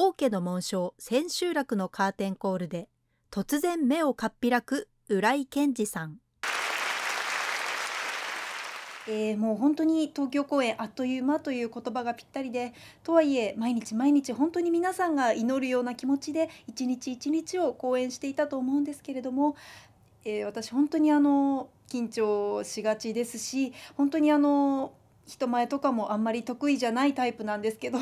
王家の紋章千秋楽のカーテンコールで突然目をかっぴらく浦井健二さんえー、もう本当に東京公演あっという間という言葉がぴったりでとはいえ毎日毎日本当に皆さんが祈るような気持ちで一日一日を公演していたと思うんですけれども、えー、私本当にあの緊張しがちですし本当にあの人前とかもあんまり得意じゃないタイプなんですけど